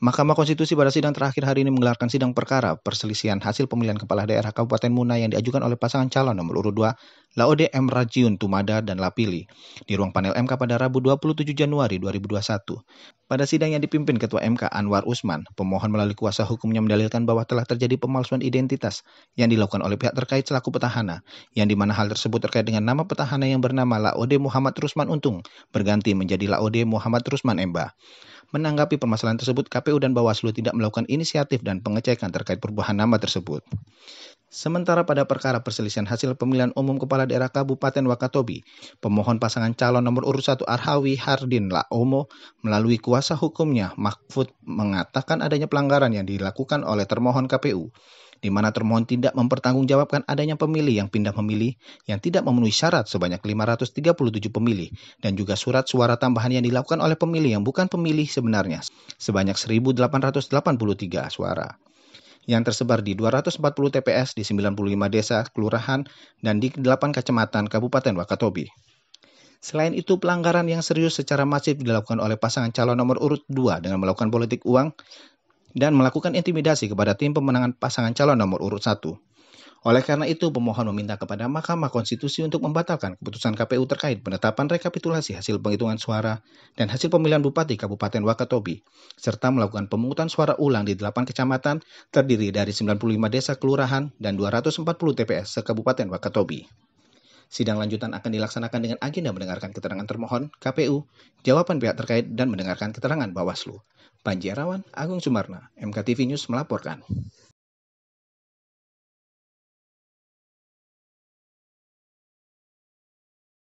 Mahkamah Konstitusi pada sidang terakhir hari ini menggelarkan sidang perkara perselisihan hasil pemilihan kepala daerah Kabupaten Muna yang diajukan oleh pasangan calon nomor urut 2 Laode M. Rajiun Tumada dan Lapili di ruang panel MK pada Rabu 27 Januari 2021. Pada sidang yang dipimpin Ketua MK Anwar Usman, pemohon melalui kuasa hukumnya mendalilkan bahwa telah terjadi pemalsuan identitas yang dilakukan oleh pihak terkait selaku petahana, yang dimana hal tersebut terkait dengan nama petahana yang bernama Laode Muhammad Rusman Untung berganti menjadi Laode Muhammad Rusman Emba. Menanggapi permasalahan tersebut, KPU dan Bawaslu tidak melakukan inisiatif dan pengecekan terkait perubahan nama tersebut. Sementara pada perkara perselisihan hasil pemilihan umum kepala daerah Kabupaten Wakatobi, pemohon pasangan calon nomor urut 1 Arhawi Hardin Laomo melalui kuasa hukumnya Mahfud mengatakan adanya pelanggaran yang dilakukan oleh termohon KPU di mana termohon tidak mempertanggungjawabkan adanya pemilih yang pindah memilih yang tidak memenuhi syarat sebanyak 537 pemilih dan juga surat suara tambahan yang dilakukan oleh pemilih yang bukan pemilih sebenarnya sebanyak 1883 suara yang tersebar di 240 TPS di 95 desa, kelurahan, dan di 8 kecamatan Kabupaten Wakatobi. Selain itu, pelanggaran yang serius secara masif dilakukan oleh pasangan calon nomor urut 2 dengan melakukan politik uang dan melakukan intimidasi kepada tim pemenangan pasangan calon nomor urut 1. Oleh karena itu, pemohon meminta kepada Mahkamah Konstitusi untuk membatalkan keputusan KPU terkait penetapan rekapitulasi hasil penghitungan suara dan hasil pemilihan Bupati Kabupaten Wakatobi, serta melakukan pemungutan suara ulang di 8 kecamatan terdiri dari 95 desa kelurahan dan 240 TPS Kabupaten Wakatobi. Sidang lanjutan akan dilaksanakan dengan agenda mendengarkan keterangan termohon, KPU, jawaban pihak terkait, dan mendengarkan keterangan Bawaslu. Panji Arawan, Agung Sumarna, MKTV News melaporkan.